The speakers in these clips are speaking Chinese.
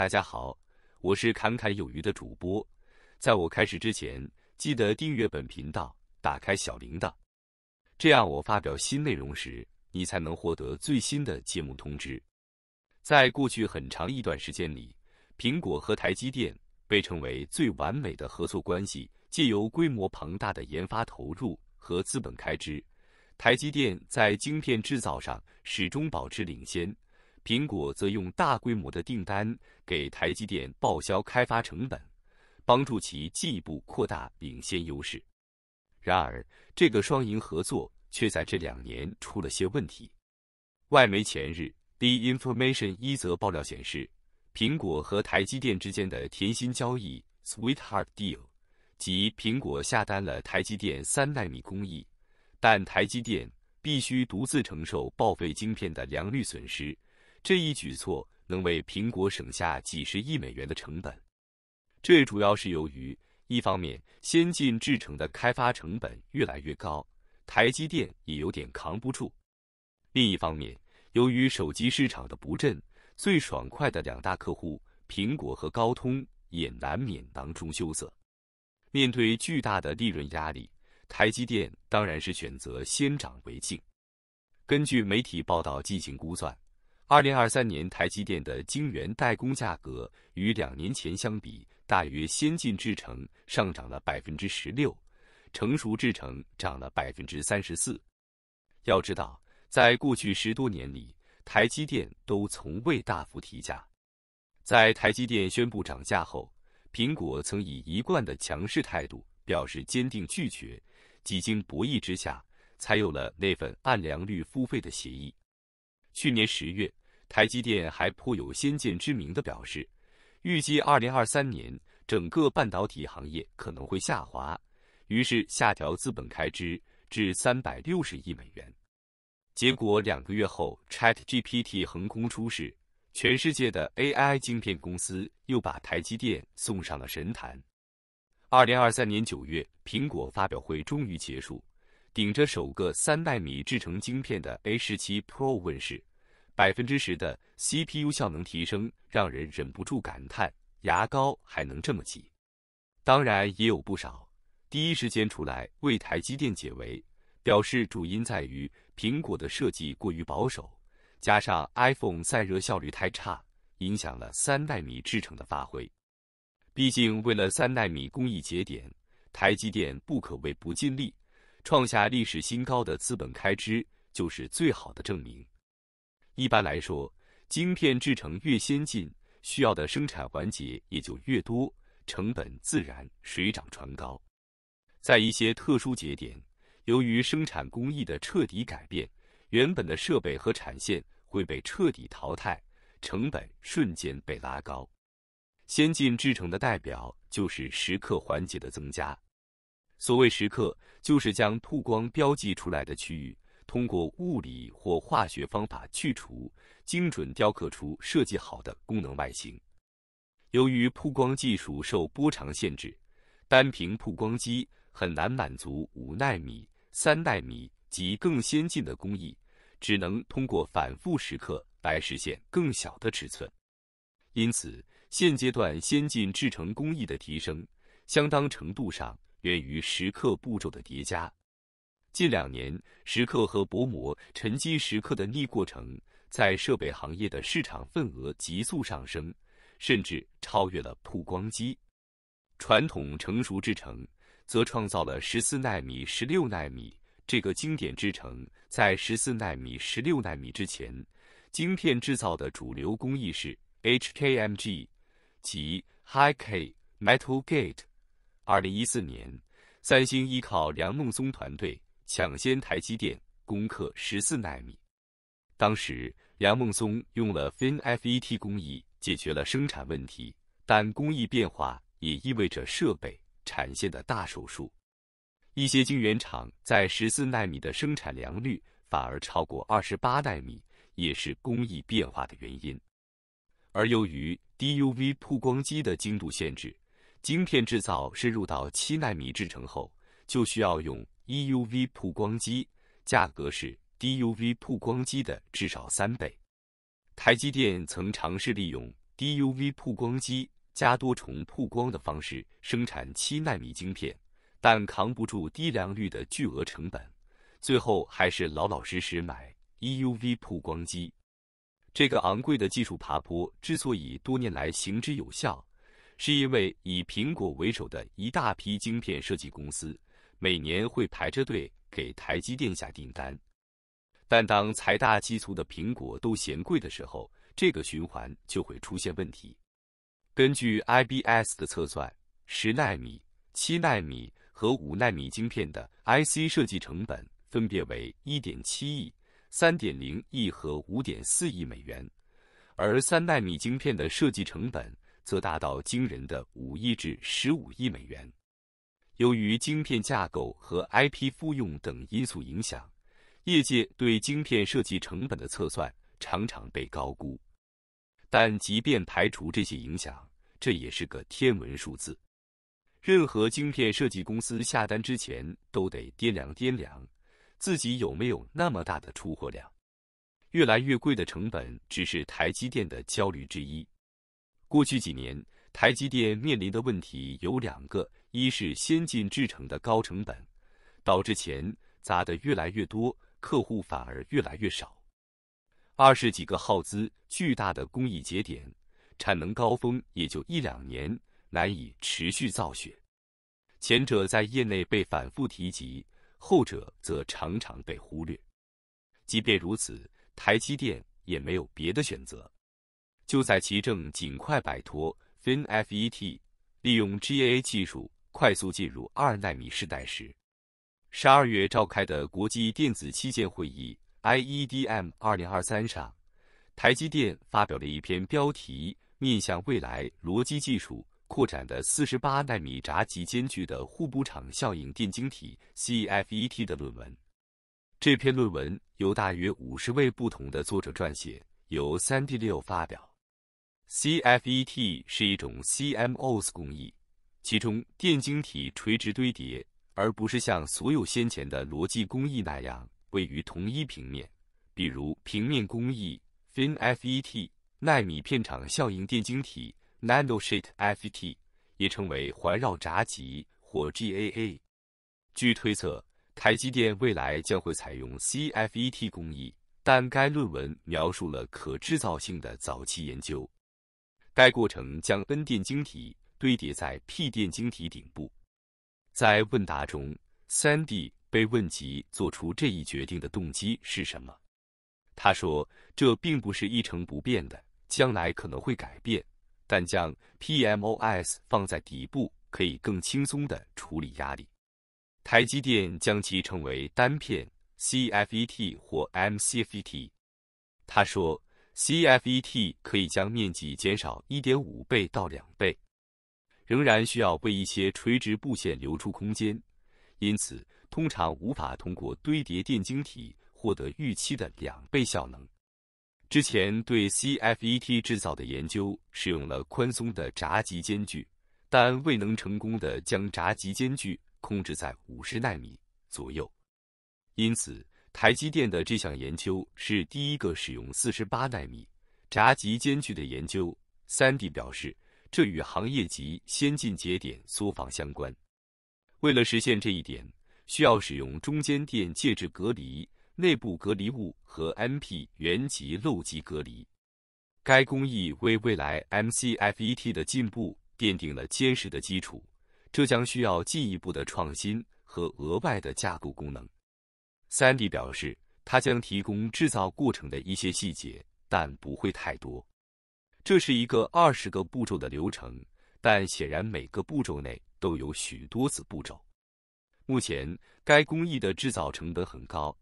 大家好，我是侃侃有余的主播。在我开始之前，记得订阅本频道，打开小铃铛，这样我发表新内容时，你才能获得最新的节目通知。在过去很长一段时间里，苹果和台积电被称为最完美的合作关系。借由规模庞大的研发投入和资本开支，台积电在晶片制造上始终保持领先。苹果则用大规模的订单给台积电报销开发成本，帮助其进一步扩大领先优势。然而，这个双赢合作却在这两年出了些问题。外媒前日，《The Information》一则爆料显示，苹果和台积电之间的甜心交易 （Sweetheart Deal） 即苹果下单了台积电三纳米工艺，但台积电必须独自承受报废晶片的良率损失。这一举措能为苹果省下几十亿美元的成本，这主要是由于一方面先进制程的开发成本越来越高，台积电也有点扛不住；另一方面，由于手机市场的不振，最爽快的两大客户苹果和高通也难免囊中羞涩。面对巨大的利润压力，台积电当然是选择先涨为敬。根据媒体报道进行估算。二零二三年，台积电的晶圆代工价格与两年前相比，大约先进制程上涨了百分之十六，成熟制程涨了百分之三十四。要知道，在过去十多年里，台积电都从未大幅提价。在台积电宣布涨价后，苹果曾以一贯的强势态度表示坚定拒绝。几经博弈之下，才有了那份按良率付费的协议。去年十月。台积电还颇有先见之明的表示，预计二零二三年整个半导体行业可能会下滑，于是下调资本开支至三百六十亿美元。结果两个月后，ChatGPT 横空出世，全世界的 AI 晶片公司又把台积电送上了神坛。二零二三年九月，苹果发表会终于结束，顶着首个三纳米制成晶片的 A 十七 Pro 问世。百分之十的 CPU 效能提升，让人忍不住感叹：牙膏还能这么挤？当然也有不少第一时间出来为台积电解围，表示主因在于苹果的设计过于保守，加上 iPhone 散热效率太差，影响了三纳米制程的发挥。毕竟为了三纳米工艺节点，台积电不可谓不尽力，创下历史新高的资本开支就是最好的证明。一般来说，晶片制成越先进，需要的生产环节也就越多，成本自然水涨船高。在一些特殊节点，由于生产工艺的彻底改变，原本的设备和产线会被彻底淘汰，成本瞬间被拉高。先进制成的代表就是蚀刻环节的增加。所谓蚀刻，就是将曝光标记出来的区域。通过物理或化学方法去除，精准雕刻出设计好的功能外形。由于曝光技术受波长限制，单凭曝光机很难满足五纳米、三纳米及更先进的工艺，只能通过反复蚀刻来实现更小的尺寸。因此，现阶段先进制程工艺的提升，相当程度上源于蚀刻步骤的叠加。近两年，石刻和薄膜沉积石刻的逆过程在设备行业的市场份额急速上升，甚至超越了曝光机。传统成熟制程则创造了十四纳米、十六纳米这个经典制程。在十四纳米、十六纳米之前，晶片制造的主流工艺是 HKMG，即 High K Metal Gate。二零一四年，三星依靠梁孟松团队。抢先台积电攻克十四纳米。当时梁孟松用了 FinFET 工艺解决了生产问题，但工艺变化也意味着设备产线的大手术。一些晶圆厂在十四纳米的生产良率反而超过二十八纳米，也是工艺变化的原因。而由于 DUV 曝光机的精度限制，晶片制造深入到七纳米制程后，就需要用。EUV 曝光机价格是 DUV 曝光机的至少三倍。台积电曾尝试利用 DUV 曝光机加多重曝光的方式生产七纳米晶片，但扛不住低良率的巨额成本，最后还是老老实实买 EUV 曝光机。这个昂贵的技术爬坡之所以多年来行之有效，是因为以苹果为首的一大批晶片设计公司。每年会排着队给台积电下订单，但当财大气粗的苹果都嫌贵的时候，这个循环就会出现问题。根据 I B S 的测算，十纳米、七纳米和五纳米晶片的 I C 设计成本分别为1.7亿、3.0亿和5.4亿美元，而三纳米晶片的设计成本则达到惊人的5亿至15亿美元。由于晶片架构和 IP 复用等因素影响，业界对晶片设计成本的测算常常被高估。但即便排除这些影响，这也是个天文数字。任何晶片设计公司下单之前都得掂量掂量自己有没有那么大的出货量。越来越贵的成本只是台积电的焦虑之一。过去几年，台积电面临的问题有两个。一是先进制成的高成本，导致钱砸的越来越多，客户反而越来越少；二是几个耗资巨大的工艺节点，产能高峰也就一两年，难以持续造血。前者在业内被反复提及，后者则常常被忽略。即便如此，台积电也没有别的选择，就在其正尽快摆脱 FinFET，利用 GAA 技术。快速进入二纳米时代时，十二月召开的国际电子器件会议 IEDM 二零二三上，台积电发表了一篇标题面向未来逻辑技术扩展的四十八纳米闸极间距的互补场效应电晶体 CFET 的论文。这篇论文由大约五十位不同的作者撰写，由三 D 六发表。CFET 是一种 CMOS 工艺。其中电晶体垂直堆叠，而不是像所有先前的逻辑工艺那样位于同一平面，比如平面工艺 FinFET、纳米片场效应电晶体 NanoSheetFET，也称为环绕闸极或 GAA。据推测，台积电未来将会采用 CFET 工艺，但该论文描述了可制造性的早期研究。该过程将 N 电晶体。堆叠在 p 电晶体顶部。在问答中，n D 被问及做出这一决定的动机是什么？他说：“这并不是一成不变的，将来可能会改变。但将 p m o s 放在底部可以更轻松的处理压力。”台积电将其称为单片 c f e t 或 m c f e t。他说：“c f e t 可以将面积减少一点五倍到两倍。”仍然需要为一些垂直布线留出空间，因此通常无法通过堆叠电晶体获得预期的两倍效能。之前对 CFET 制造的研究使用了宽松的闸极间距，但未能成功的将闸极间距控制在五十纳米左右。因此，台积电的这项研究是第一个使用四十八纳米闸极间距的研究。三 D 表示。这与行业级先进节点缩放相关。为了实现这一点，需要使用中间电介质隔离、内部隔离物和 m p 原极漏极隔离。该工艺为未来 MCFET 的进步奠定了坚实的基础。这将需要进一步的创新和额外的架构功能。三 D 表示，它将提供制造过程的一些细节，但不会太多。这是一个二十个步骤的流程，但显然每个步骤内都有许多子步骤。目前该工艺的制造成本很高。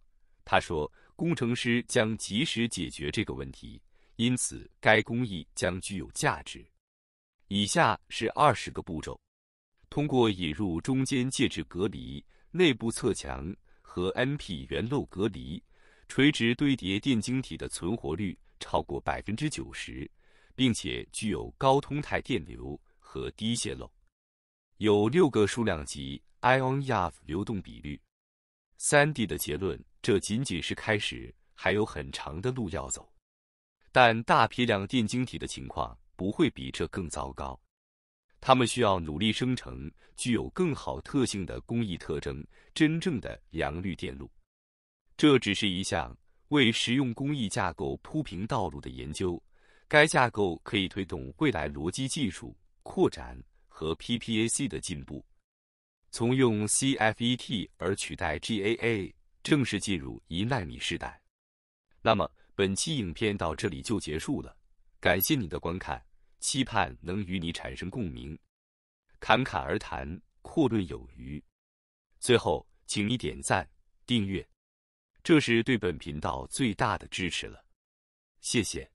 他说，工程师将及时解决这个问题，因此该工艺将具有价值。以下是二十个步骤：通过引入中间介质隔离、内部侧墙和 NP 圆漏隔离，垂直堆叠电晶体的存活率超过百分之九十。并且具有高通态电流和低泄漏，有六个数量级 ion yf 流动比率。三 D 的结论，这仅仅是开始，还有很长的路要走。但大批量电晶体的情况不会比这更糟糕。他们需要努力生成具有更好特性的工艺特征，真正的良率电路。这只是一项为实用工艺架构铺平道路的研究。该架构可以推动未来逻辑技术扩展和 PPAC 的进步。从用 CFET 而取代 GAA，正式进入一纳米时代。那么本期影片到这里就结束了，感谢你的观看，期盼能与你产生共鸣。侃侃而谈，阔论有余。最后，请你点赞、订阅，这是对本频道最大的支持了。谢谢。